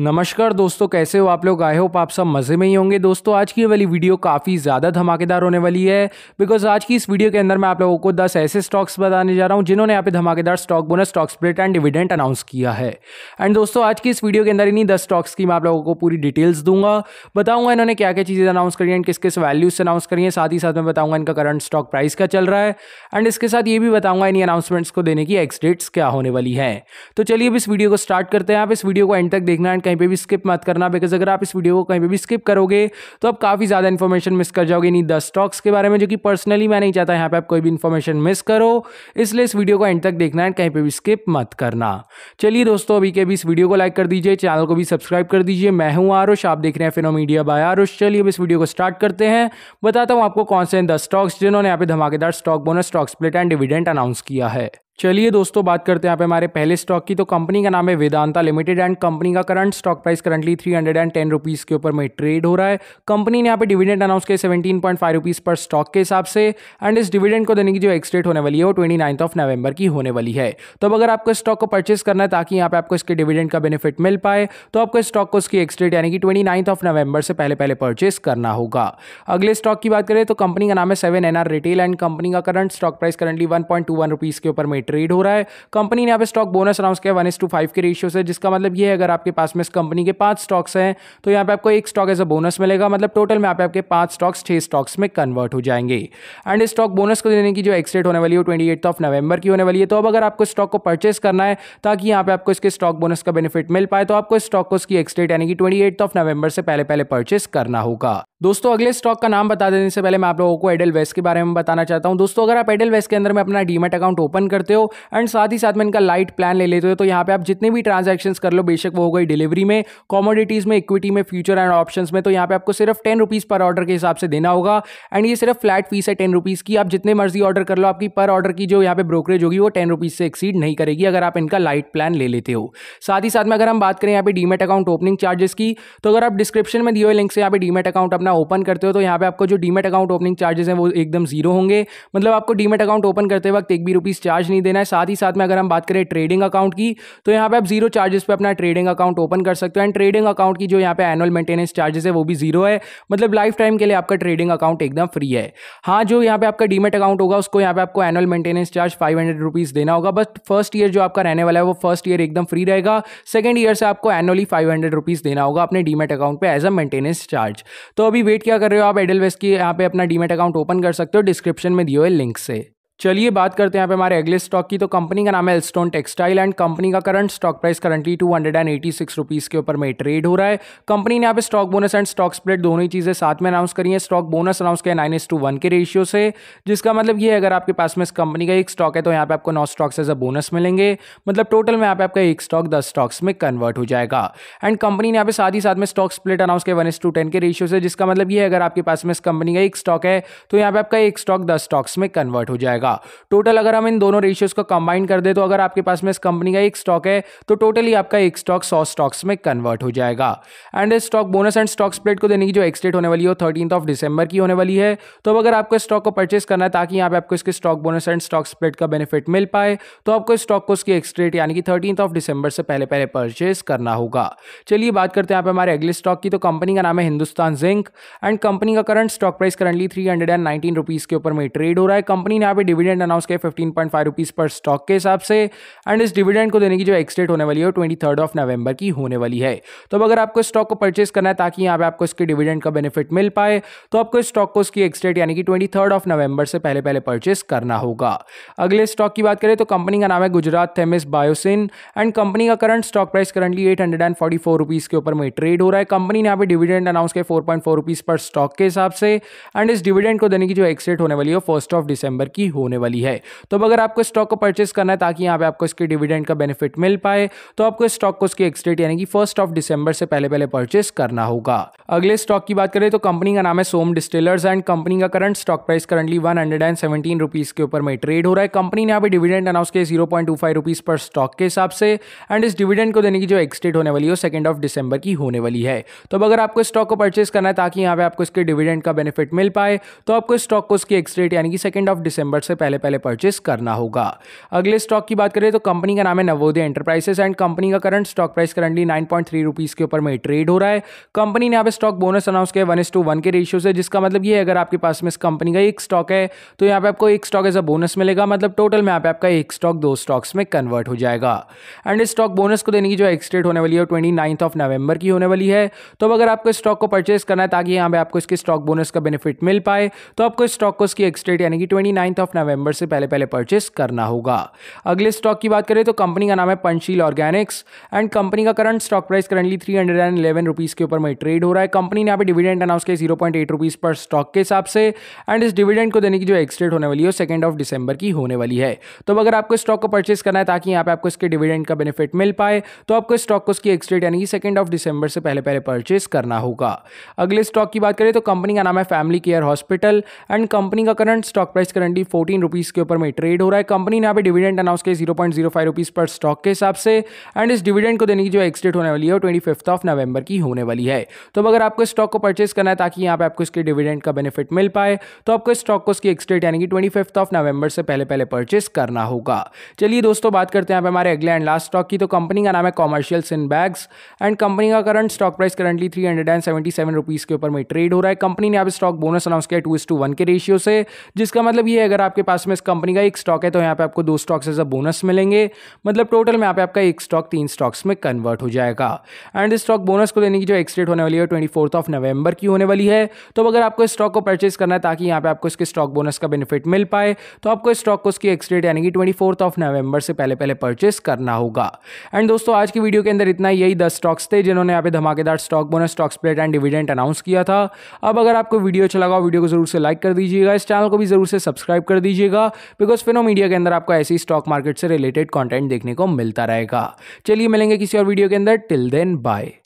नमस्कार दोस्तों कैसे हो आप लोग आए हो आप सब मज़े में ही होंगे दोस्तों आज की वाली वीडियो काफ़ी ज़्यादा धमाकेदार होने वाली है बिकॉज आज की इस वीडियो के अंदर मैं आप लोगों को 10 ऐसे स्टॉक्स बताने जा रहा हूं जिन्होंने यहाँ पे धमाकेदार stock bonus stock split and dividend announce किया है एंड दोस्तों आज की इस वीडियो के अंदर इन्हीं दस स्टॉक्स की मैं आप लोगों को पूरी डिटेल्स दूंगा बताऊंगा इन्होंने क्या क्या चीज़ें अनाउंस करी एंड किस किस वैल्यूज से अनाउंस करी है साथ ही साथ मैं बताऊंगा इनका करंट स्टॉक प्राइस क्या चल रहा है एंड इसके साथ ये भी बताऊंगा इन अनाउंसमेंट्स को देने की एक्स डेट्स क्या होने वाली है तो चलिए अब इस वीडियो को स्टार्ट करते हैं आप इस वीडियो को एंड तक देखना कहीं पर भी स्किप मत करना बिकॉज अगर आप इस वीडियो को कहीं पर भी स्किप करोगे तो आप काफ़ी ज़्यादा इन्फॉर्मेशन मिस कर जाओगे नहीं दस स्टॉक्स के बारे में जो कि पर्सनली मैं नहीं चाहता यहाँ पर आप कोई भी इन्फॉर्मेशन मिस करो इसलिए इस वीडियो को एंड तक देखना है कहीं पर भी स्किप मत करना चलिए दोस्तों अभी के अभी इस वीडियो को लाइक कर दीजिए चैनल को भी सब्सक्राइब कर दीजिए मैं हूँ आरुष आप देख रहे हैं फिनो मीडिया बाय आरुष चलिए अब इस वीडियो को स्टार्ट करते हैं बताता हूँ आपको कौन से दस स्टॉक्स जिन्होंने यहाँ पे धमाकेदार stock bonus stock split and dividend announce किया है चलिए दोस्तों बात करते हैं यहाँ पे हमारे पहले स्टॉक की तो कंपनी का नाम है वेदांता लिमिटेड एंड कंपनी का current stock price currently three hundred and ten rupees के ऊपर में ट्रेड हो रहा है कंपनी ने यहाँ पे डिविडेंड अनाउंस किया सेवेंटीन पॉइंट फाइव रुपीज़ पर स्टॉक के हिसाब से एंड इस डिविडेंड को देने की जो एक्सडेट होने वाली है वो ट्वेंटी नाइन्थ ऑफ नवंबर की होने वाली है तो अब अगर आपको स्टॉक को परचेस करना है ताकि यहाँ पे आपको इसके डिविडेंड का बेनिफिट मिल पाए तो आपको स्टॉक को उसकी एक्सडेट यानी कि ट्वेंटी नाइन्थ ऑफ नवंबर से पहले पहले परचेस करना होगा अगले स्टॉक की बात करें तो कंपनी का नाम है seven N retail and company का current stock price currently one point two one rupees के ऊपर में ट्रेड हो रहा है कंपनी ने यहाँ पे स्टॉक बोनस अनाउंस किया वन टू फाइव के रेशियो से जिसका मतलब ये है अगर आपके पास में इस कंपनी के पांच स्टॉक्स हैं तो यहाँ पे आपको एक स्टॉक एज अ बोनस मिलेगा मतलब टोटल में आप आपके पांच स्टॉक्स छह स्टॉक्स में कन्वर्ट हो जाएंगे एंड स्टॉक बोनस को देने की जो एक्सडेट होने वाली है ट्वेंटी एट ऑफ नवंबर की होने वाली है तो अब अगर आपको स्टॉक को परचेस करना है ताकि यहाँ पे आपको इसके स्टॉक बोनस का बेनिफिट मिल पाए तो आपको स्टॉक को उसकी एक्सडेट यानी कि ट्वेंटी एट ऑफ नवंबर से पहले पहले परचेस करना होगा दोस्तों अगले स्टॉक का नाम बता देने से पहले मैं आप लोगों को एडल वेस्ट के बारे में बताना चाहता हूं दोस्तों अगर आप एडल वेस्ट के अंदर में अपना डीमेट अकाउंट ओपन करते हो एंड साथ ही साथ में इनका लाइट प्लान ले लेते हो तो यहाँ पे आप जितने भी ट्रांजेक्शन कर लो बेशक वो हो गई डिलीवरी में कॉमोडिटीज़ में इक्विटी में फ्यूचर एंड ऑप्शन में तो यहाँ पे आपको सिर्फ टेन रुपीज़ पर ऑर्डर के हिसाब से देना होगा एंड ये सिर्फ फ्लैट फीस है टेन रुपीज़ की आप जितने मर्जी ऑर्डर कर लो आपकी पर ऑर्डर की जो यहाँ पे ब्रोकरेज होगी वो टेन रुपीज़ से एक्सीड नहीं करेगी अगर आप इनका लाइट प्लान ले लेते हो साथ ही साथ में अगर हम बात करें यहाँ पे डीमेट अकाउंट ओपनिंग चार्जेस की तो अगर आप डिस्क्रिप्शन में दिए हुए लिंक से यहाँ पे डीमेट अकाउंट अपना ओपन करते हो तो यहाँ पे आपको जो डीमेट अकाउंट ओपनिंग चार्जेस हैं वो एकदम जीरो होंगे मतलब आपको डीमेट अकाउंट ओपन करते वक्त एक भी रुपीज़ चार्ज नहीं देना है साथ ही साथ में अगर हम बात करें ट्रेडिंग अकाउंट की तो यहाँ पे आप जीरो चार्जेस पे अपना ट्रेडिंग अकाउंट ओपन कर सकते हो एंड ट्रेडिंग अकाउंट की जो यहाँ पे एनुअल मेंटेनेंस चार्जेस है वो भी जीरो है मतलब लाइफ टाइम के लिए आपका ट्रेडिंग अकाउंट एकदम फ्री है हाँ जो यहाँ पे आपका डीमेट अकाउंट होगा उसको यहाँ पे आपको annual maintenance charge five hundred rupees देना होगा बट फर्स्ट ईयर जो आपका रहने वाला है वो फर्स्ट ईयर एकदम फ्री रहेगा सेकेंड ईयर से आपको एनुअली फाइव हंड्रेड रुपीज़ देना होगा अपने डीमेट अकाउंट पर एज अ मेंटेनेंस चार्ज तो अभी वेट क्या कर रहे हो आप एडल की यहाँ पे अपना डीमेट अकाउंट ओपन कर सकते हो डिस्क्रिप्शन में दिए हुए लिंक से चलिए बात करते हैं यहाँ पे हमारे अगले स्टॉक की तो कंपनी का नाम है एलस्टोन टेक्सटाइल एंड कंपनी का current stock price currently two hundred and eighty six rupees के ऊपर में ट्रेड हो रहा है कंपनी ने यहाँ पे stock bonus and stock split दोनों ही चीज़ें साथ में अनाउंस करी है स्टॉक बोनस अनाउंस किया नाइन एस टू वन के रेशियो से जिसका मतलब ये अगर आपके पास में इस कंपनी का एक स्टॉक है तो यहाँ पे आपको नौ स्टॉक्स एज अ बोनस मिलेंगे मतलब टोटल में यहाँ पे आपका एक स्टॉक दस स्टॉक्स में कन्वर्ट हो जाएगा एंड कंपनी ने यहाँ पे साथ ही साथ में स्टॉक स्प्लिट अनाउंस किया वन एस टू टेन के रेशियो से जिसका मतलब ये अगर आपके पास में इस कंपनी का एक स्टॉक है तो यहाँ पे आपका एक स्टॉक दस स्टॉक्स में कन्वर्ट हो जाएगा जाएगा टोटल अगर हम इन दोनों रेशियोज को कंबाइन कर दे तो अगर आपके पास में इस कंपनी का एक स्टॉक है तो टोटली आपका एक स्टॉक सौ स्टॉक्स में कन्वर्ट हो जाएगा एंड इस stock bonus and stock split को देने की जो एक्सडेट होने वाली है थर्टीन ऑफ डिसंबर की होने वाली है तो अगर आपको इस स्टॉक को परचेस करना है ताकि यहाँ पे आपको इसके stock bonus and stock split का बेनिफिट मिल पाए तो आपको इस स्टॉक को उसकी एक्सडेट यानी कि थर्टीन ऑफ डिसंबर से पहले पहले परचेस करना होगा चलिए बात करते हैं हमारे अगले स्टॉक की तो कंपनी का नाम है हिंदुस्तान जिंक एंड कंपनी का current stock price currently three hundred and nineteen rupees के ऊपर में ट्रेड हो रहा है कंपनी ने यहाँ पे डिविडेंड अनाउंस किया फिफ्टीन पॉइंट फाइव रुपीज़ पर स्टॉक के हिसाब से एंड इस डिविडेंड को देने की जो एक्सडेट होने वाली है ट्वेंटी थर्ड ऑफ नवंबर की होने वाली है तो अब अगर आपको स्टॉक को परचेस करना है ताकि यहाँ पे आपको इसके डिविडेंड का बेनिफिट मिल पाए तो आपको इस स्टॉक को उसकी एक्सडेट यानी कि ट्वेंटी थर्ड ऑफ नवंबर से पहले पहले परचेस करना होगा अगले स्टॉक की बात करें तो कंपनी का नाम है Gujarat Themis Biosyn and company का current stock price currently at hundred and forty four rupees के ऊपर में ट्रेड हो रहा है कंपनी ने यहाँ पे डिविडेंड अनाउंस किया फोर पॉइंट फोर रुपीज़ पर स्टॉक के हिसाब से एंड इस डिविडेंड को देने की जो एक्सडेट होने वाली है फर्स्ट ऑफ डिसंबर की हो होने वाली है तो अगर आपको स्टॉक को परचेस करना है ताकि यहाँ पे आपको इसके डिविडेंड का बेनिफिट मिल पाए तो आपको इस स्टॉक को उसकी एक्सडेट यानी कि फर्स्ट ऑफ डिसंबर से पहले पहले परचेस करना होगा अगले स्टॉक की बात करें तो कंपनी का नाम है सोम डिस्टिलर्स एंड कंपनी का current stock price currently one hundred and seventeen rupees के ऊपर में ट्रेड हो रहा है कंपनी ने यहाँ पे डिविडेंड अनाउंस किया zero point two five rupees पर स्टॉक के हिसाब से एंड इस डिविडेंड को देने की जो एक्सडेट होने वाली है वो सेकंड ऑफ डिसंबर की होने वाली है तो अगर आपको स्टॉक को परचेस करना है ताकि यहाँ पे आपको इसके डिविडेंड का बेनिफिट मिल पाए तो आपको स्टॉक को उसकी एक्सडेट यानी कि सेकंड ऑफ डिसंबर से पहले पहले परचेस करना होगा अगले स्टॉक की बात करें तो कंपनी का नाम है नवोदय एंटरप्राइजेस एंड कंपनी का current stock price currently nine point three rupees के ऊपर में ट्रेड हो रहा है कंपनी ने यहाँ पे स्टॉक बोनस अनाउंस किया वन एस टू वन के रेशियो से जिसका मतलब ये है अगर आपके पास में इस कंपनी का एक स्टॉक है तो यहाँ पे आपको एक स्टॉक एज अ बोनस मिलेगा मतलब टोटल में यहाँ पे आपका एक स्टॉक दो स्टॉक्स में कन्वर्ट हो जाएगा एंड इस स्टॉक बोनस को देने की जो एक्सटेट होने वाली है ट्वेंटी नाइन्थ ऑफ नवंबर की होने वाली है तो अब अगर आपको स्टॉक को परचेस करना है ताकि यहाँ पे आपको इसके स्टॉक बोनस का बेनिफिट मिल पाए तो आपको इस स्टॉक को इसकी एक्सटेट यानी कि ट्वेंटी नाइन्थ ऑफ नवंबर से पहले पहले परचेस करना होगा अगले स्टॉक की बात करें तो कंपनी का नाम है पंचशील ऑर्गेनिक्स एंड कंपनी का current stock price currently three hundred and eleven rupees के ऊपर में ट्रेड हो रहा है कंपनी ने यहाँ पे डिविडेंड अनाउंस किया जीरो पॉइंट एट रुपीज़ पर स्टॉक के हिसाब से एंड इस डिविडेंड को देने की जो एक्सडेट होने वाली है वो सेकेंड ऑफ दिसंबर की होने वाली है तो अगर आपको स्टॉक को परचेस करना है ताकि यहाँ पे आपको इसके डिविडेंड का बेनिफिट मिल पाए तो आपको स्टॉक को उसकी एक्सडेट यानी कि सेकेंड ऑफ दिसंबर से पहले पहले परचेस करना होगा अगले स्टॉक की बात करें तो कंपनी का नाम है family care hospital and company का current stock price currently fourteen thirteen rupees के ऊपर में ट्रेड हो रहा है कंपनी ने यहाँ पे डिविडेंड अनाउंस किया zero point zero five rupees पर स्टॉक के हिसाब से एंड इस डिविडेंड को देने की जो एक्सडेट होने वाली है वो ट्वेंटी फिफ्थ ऑफ नवंबर की होने वाली है तो अगर आपको स्टॉक को परचेस करना है ताकि यहाँ पे आपको इसके डिविडेंड का बेनिफिट मिल पाए तो आपको इस स्टॉक को उसकी एक्सडेट यानी कि ट्वेंटी फिफ्थ ऑफ नवंबर से पहले पहले परचेस करना होगा चलिए दोस्तों बात करते हैं यहाँ पे हमारे अगले एंड लास्ट स्टॉक की तो कंपनी का नाम है commercial syn bags and company का current stock price currently three hundred and seventy seven rupees के ऊपर में ट्रेड हो रहा है कंपनी ने यहाँ पे स्टॉक बोनस अनाउंस किया टू इस टू वन के रेशियो से जिसका मतलब ये अगर आप आपके पास में इस कंपनी का एक स्टॉक है तो यहाँ पे आपको दो स्टॉक्स एज अ बोनस मिलेंगे मतलब टोटल में यहाँ पे आपका एक स्टॉक तीन स्टॉक्स में कन्वर्ट हो जाएगा एंड स्टॉक बोनस को देने की जो एक्सडेट होने वाली है ट्वेंटी ऑफ नवंबर की होने वाली है तो अगर आपको स्टॉक को परचेज करना है ताकि यहाँ पे आपको इसके स्टॉक बोनस का बेनिफिट मिल पाए तो आपको इस स्टॉक को उसकी एक्सडेट यानी कि ट्वेंटी ऑफ नवंबर से पहले पहले परचेज करना होगा एंड दोस्तों आज की वीडियो के अंदर इतना यही दस स्टॉक्स थे जिन्होंने यहाँ पे धमाकेदार stock bonus stock split and dividend announce किया था अब अगर आपको वीडियो अच्छा लगा वीडियो को जरूर से लाइक कर दीजिएगा इस चैनल को भी जरूर से सब्सक्राइब कर दीजिएगा बिकॉज फिनो मीडिया के अंदर आपको ऐसी स्टॉक मार्केट से रिलेटेड कॉन्टेंट देखने को मिलता रहेगा चलिए मिलेंगे किसी और वीडियो के अंदर टिल देन बाय